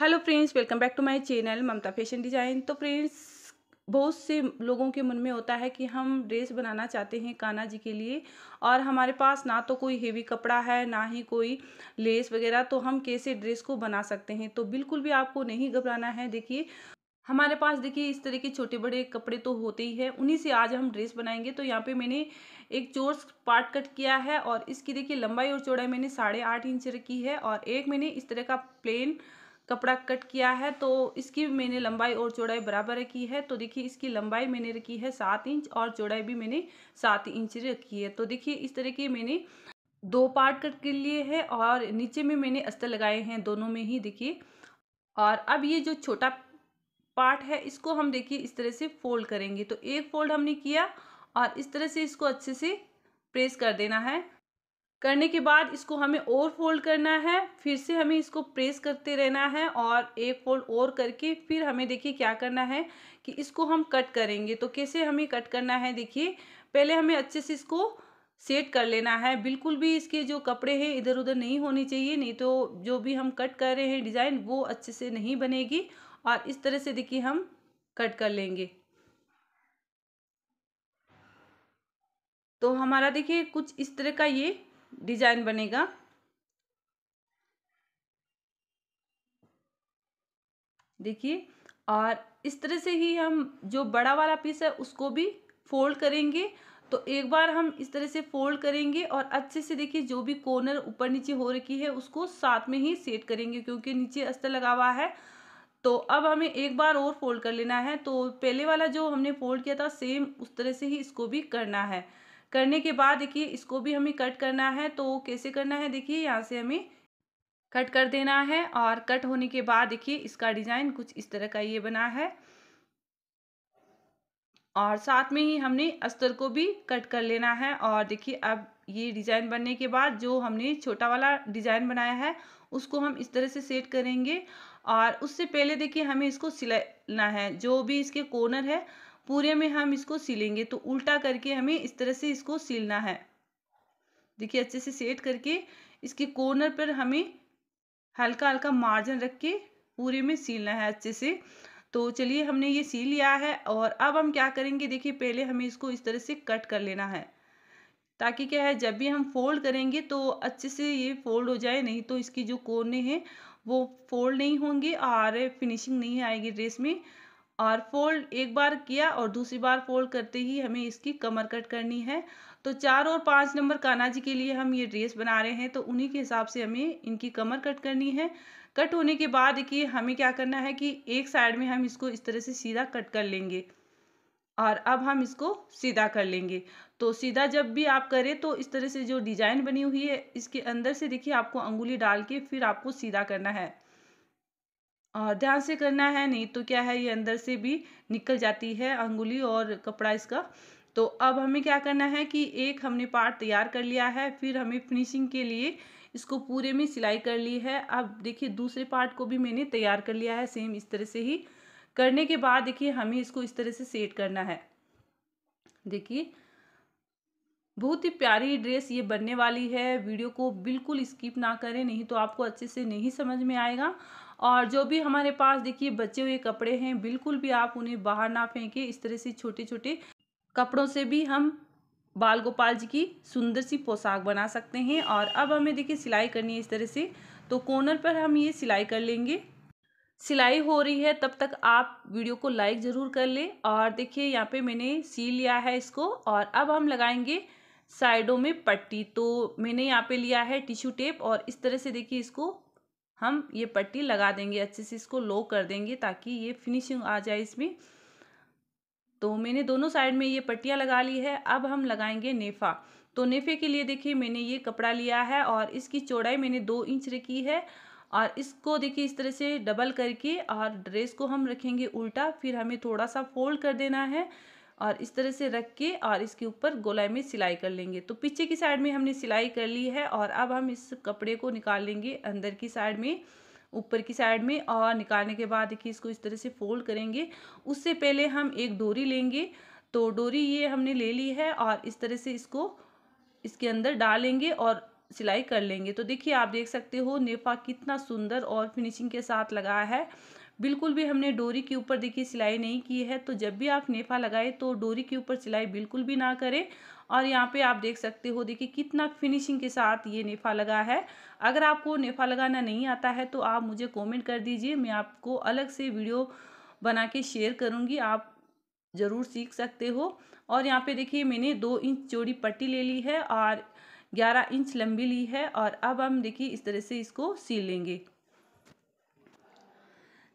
hello friends welcome back to my channel Mamta fashion design तो friends बहुत से लोगों के मन में होता है कि हम ड्रेस बनाना चाहते हैं कान्हा जी के लिए और हमारे पास ना तो कोई हेवी कपड़ा है ना ही कोई लेस वगैरह तो हम कैसे ड्रेस को बना सकते हैं तो बिल्कुल भी आपको नहीं घबराना है देखिए हमारे पास देखिए इस तरह के छोटे बड़े कपड़े तो होते ही है उन्हीं से आज हम ड्रेस बनाएंगे तो यहाँ पे मैंने एक चोर्स पार्ट कट किया है और इसकी देखिए लंबाई और चौड़ाई मैंने साढ़े आठ इंच रखी है और एक मैंने इस तरह का प्लेन कपड़ा कट किया है तो इसकी मैंने लंबाई और चौड़ाई बराबर रखी है तो देखिए इसकी लंबाई मैंने रखी है सात इंच और चौड़ाई भी मैंने सात इंच रखी है तो देखिए इस तरह के मैंने दो पार्ट कट के लिए है और नीचे में मैंने अस्तर लगाए हैं दोनों में ही देखिए और अब ये जो छोटा पार्ट है इसको हम देखिए इस तरह से फोल्ड करेंगे तो एक फोल्ड हमने किया और इस तरह से इसको अच्छे से प्रेस कर देना है करने के बाद इसको हमें और फोल्ड करना है फिर से हमें इसको प्रेस करते रहना है और एक फोल्ड और करके फिर हमें देखिए क्या करना है कि इसको हम कट करेंगे तो कैसे हमें कट करना है देखिए पहले हमें अच्छे से इसको सेट कर लेना है बिल्कुल भी इसके जो कपड़े हैं इधर उधर नहीं होने चाहिए नहीं तो जो भी हम कट कर रहे हैं डिज़ाइन वो अच्छे से नहीं बनेगी और इस तरह से देखिए हम कट कर लेंगे तो हमारा देखिए कुछ इस तरह का ये डिजाइन बनेगा देखिए और इस तरह से ही हम जो बड़ा वाला पीस है उसको भी फोल्ड करेंगे तो एक बार हम इस तरह से फोल्ड करेंगे और अच्छे से देखिए जो भी कॉर्नर ऊपर नीचे हो रखी है उसको साथ में ही सेट करेंगे क्योंकि नीचे अस्तर लगा हुआ है तो अब हमें एक बार और फोल्ड कर लेना है तो पहले वाला जो हमने फोल्ड किया था सेम उस तरह से ही इसको भी करना है करने के बाद देखिए इसको भी हमें कट करना है तो कैसे करना है देखिए यहाँ से हमें कट कर देना है और कट होने के बाद देखिए इसका डिज़ाइन कुछ इस तरह का ये बना है और साथ में ही हमने अस्तर को भी कट कर लेना है और देखिए अब ये डिज़ाइन बनने के बाद जो हमने छोटा वाला डिज़ाइन बनाया है उसको हम इस तरह से सेट करेंगे और उससे पहले देखिए हमें इसको सिलाना है जो भी इसके कॉर्नर है पूरे में हम इसको सिलेंगे तो उल्टा करके हमें इस तरह से इसको सिलना है देखिए अच्छे से सेट करके इसके कॉर्नर पर हमें हल्का हल्का मार्जिन रख के पूरे में सिलना है अच्छे से तो चलिए हमने ये सी लिया है और अब हम क्या करेंगे देखिए पहले हमें इसको इस तरह से कट कर लेना है ताकि क्या है जब भी हम फोल्ड करेंगे तो अच्छे से ये फोल्ड हो जाए नहीं तो इसकी जो कोने हैं वो फोल्ड नहीं होंगे और फिनिशिंग नहीं आएगी ड्रेस में और फोल्ड एक बार किया और दूसरी बार फोल्ड करते ही हमें इसकी कमर कट करनी है तो चार और पाँच नंबर कानाजी जी के लिए हम ये ड्रेस बना रहे हैं तो उन्हीं के हिसाब से हमें इनकी कमर कट करनी है कट होने के बाद कि हमें क्या करना है कि एक साइड में हम इसको इस तरह से सीधा कट कर लेंगे और अब हम इसको सीधा कर लेंगे तो सीधा जब भी आप करें तो इस तरह से जो डिज़ाइन बनी हुई है इसके अंदर से देखिए आपको अंगुली डाल के फिर आपको सीधा करना है और ध्यान से करना है नहीं तो क्या है ये अंदर से भी निकल जाती है अंगुली और कपड़ा इसका तो अब हमें क्या करना है कि एक हमने पार्ट तैयार कर लिया है फिर हमें फिनिशिंग के लिए इसको पूरे में सिलाई कर ली है अब देखिए दूसरे पार्ट को भी मैंने तैयार कर लिया है सेम इस तरह से ही करने के बाद देखिए हमें इसको इस तरह से सेट करना है देखिए बहुत ही प्यारी ड्रेस ये बनने वाली है वीडियो को बिल्कुल स्किप ना करें नहीं तो आपको अच्छे से नहीं समझ में आएगा और जो भी हमारे पास देखिए बचे हुए कपड़े हैं बिल्कुल भी आप उन्हें बाहर ना फेंकें इस तरह से छोटे छोटे कपड़ों से भी हम बाल गोपाल जी की सुंदर सी पोशाक बना सकते हैं और अब हमें देखिए सिलाई करनी है इस तरह से तो कॉर्नर पर हम ये सिलाई कर लेंगे सिलाई हो रही है तब तक आप वीडियो को लाइक ज़रूर कर लें और देखिए यहाँ पे मैंने सी लिया है इसको और अब हम लगाएंगे साइडों में पट्टी तो मैंने यहाँ पे लिया है टिश्यू टेप और इस तरह से देखिए इसको हम ये पट्टी लगा देंगे अच्छे से इसको लो कर देंगे ताकि ये फिनिशिंग आ जाए इसमें तो मैंने दोनों साइड में ये पट्टियाँ लगा ली है अब हम लगाएंगे नेफा तो नेफे के लिए देखिए मैंने ये कपड़ा लिया है और इसकी चौड़ाई मैंने दो इंच रखी है और इसको देखिए इस तरह से डबल करके और ड्रेस को हम रखेंगे उल्टा फिर हमें थोड़ा सा फोल्ड कर देना है और इस तरह से रख के और इसके ऊपर गोलाई में सिलाई कर लेंगे तो पीछे की साइड में हमने सिलाई कर ली है और अब हम इस कपड़े को निकाल लेंगे अंदर की साइड में ऊपर की साइड में और निकालने के बाद देखिए इसको इस तरह से फोल्ड करेंगे उससे पहले हम एक डोरी लेंगे तो डोरी ये हमने ले ली है और इस तरह से इसको इसके अंदर डालेंगे और सिलाई कर लेंगे तो देखिए आप देख सकते हो नेफा कितना सुंदर और फिनिशिंग के साथ लगा है बिल्कुल भी हमने डोरी के ऊपर देखिए सिलाई नहीं की है तो जब भी आप नेफा लगाए तो डोरी के ऊपर सिलाई बिल्कुल भी ना करें और यहाँ पे आप देख सकते हो देखिए कितना फिनिशिंग के साथ ये नेफा लगा है अगर आपको नेफा लगाना नहीं आता है तो आप मुझे कॉमेंट कर दीजिए मैं आपको अलग से वीडियो बना के शेयर करूँगी आप ज़रूर सीख सकते हो और यहाँ पे देखिए मैंने दो इंच चौड़ी पट्टी ले ली है और ग्यारह इंच लंबी ली है और अब हम देखिए इस तरह से इसको सी लेंगे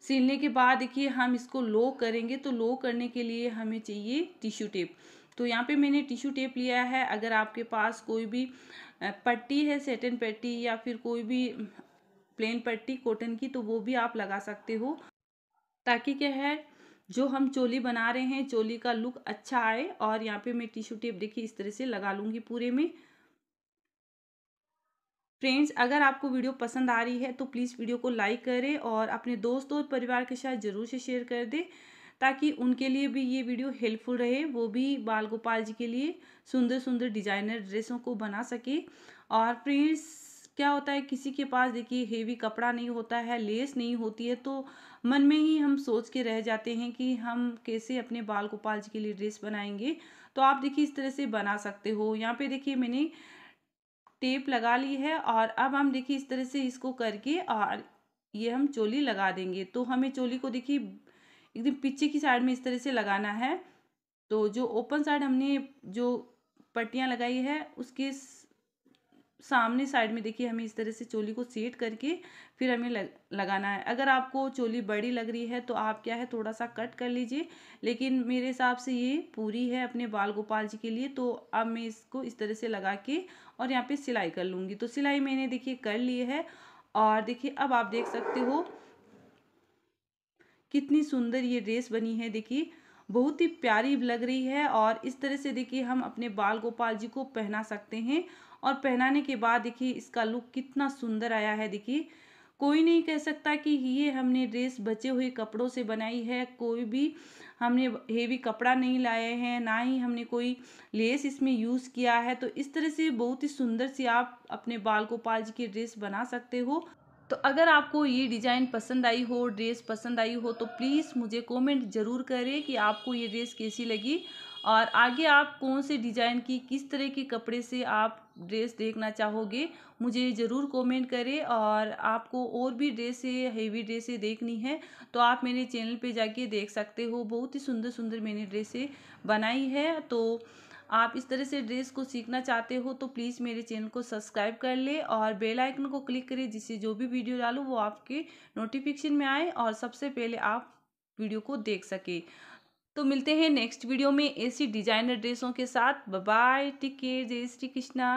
सिलने के बाद देखिए हम इसको लो करेंगे तो लो करने के लिए हमें चाहिए टिश्यू टेप तो यहाँ पे मैंने टिश्यू टेप लिया है अगर आपके पास कोई भी पट्टी है सेटन पट्टी या फिर कोई भी प्लेन पट्टी कॉटन की तो वो भी आप लगा सकते हो ताकि क्या है जो हम चोली बना रहे हैं चोली का लुक अच्छा आए और यहाँ पे मैं टिश्यू टेप देखिए इस तरह से लगा लूँगी पूरे में फ्रेंड्स अगर आपको वीडियो पसंद आ रही है तो प्लीज़ वीडियो को लाइक करें और अपने दोस्तों और परिवार के साथ ज़रूर से शेयर कर दें ताकि उनके लिए भी ये वीडियो हेल्पफुल रहे वो भी बाल गोपाल जी के लिए सुंदर सुंदर डिजाइनर ड्रेसों को बना सके और फ्रेंड्स क्या होता है किसी के पास देखिए हेवी कपड़ा नहीं होता है लेस नहीं होती है तो मन में ही हम सोच के रह जाते हैं कि हम कैसे अपने बाल गोपाल जी के लिए ड्रेस बनाएंगे तो आप देखिए इस तरह से बना सकते हो यहाँ पे देखिए मैंने टेप लगा ली है और अब हम देखिए इस तरह से इसको करके और ये हम चोली लगा देंगे तो हमें चोली को देखिए एकदम पीछे की साइड में इस तरह से लगाना है तो जो ओपन साइड हमने जो पट्टियाँ लगाई है उसके सामने साइड में देखिए हमें इस तरह से चोली को सेट करके फिर हमें लग, लगाना है अगर आपको चोली बड़ी लग रही है तो आप क्या है थोड़ा सा कट कर लीजिए लेकिन मेरे हिसाब से ये पूरी है अपने बाल गोपाल जी के लिए तो अब मैं इसको इस तरह से लगा के और यहाँ पे सिलाई कर लूँगी तो सिलाई मैंने देखिए कर ली है और देखिए अब आप देख सकते हो कितनी सुंदर ये ड्रेस बनी है देखिए बहुत ही प्यारी लग रही है और इस तरह से देखिए हम अपने बाल गोपाल जी को पहना सकते हैं और पहनाने के बाद देखिए इसका लुक कितना सुंदर आया है देखिए कोई नहीं कह सकता कि ये हमने ड्रेस बचे हुए कपड़ों से बनाई है कोई भी हमने हेवी कपड़ा नहीं लाए हैं ना ही हमने कोई लेस इसमें यूज़ किया है तो इस तरह से बहुत ही सुंदर सी आप अपने बाल को पाल की ड्रेस बना सकते हो तो अगर आपको ये डिज़ाइन पसंद आई हो ड्रेस पसंद आई हो तो प्लीज़ मुझे कमेंट ज़रूर करें कि आपको ये ड्रेस कैसी लगी और आगे आप कौन से डिज़ाइन की किस तरह के कपड़े से आप ड्रेस देखना चाहोगे मुझे ज़रूर कमेंट करें और आपको और भी ड्रेसें हेवी ड्रेसें देखनी है तो आप मेरे चैनल पे जाके देख सकते हो बहुत ही सुंदर सुंदर मैंने ड्रेसें बनाई है तो आप इस तरह से ड्रेस को सीखना चाहते हो तो प्लीज़ मेरे चैनल को सब्सक्राइब कर ले और बेल आइकन को क्लिक करें जिससे जो भी वीडियो डालूँ वो आपके नोटिफिकेशन में आए और सबसे पहले आप वीडियो को देख सके तो मिलते हैं नेक्स्ट वीडियो में ऐसी डिजाइनर ड्रेसों के साथ बाय टेक केयर जय श्री कृष्णा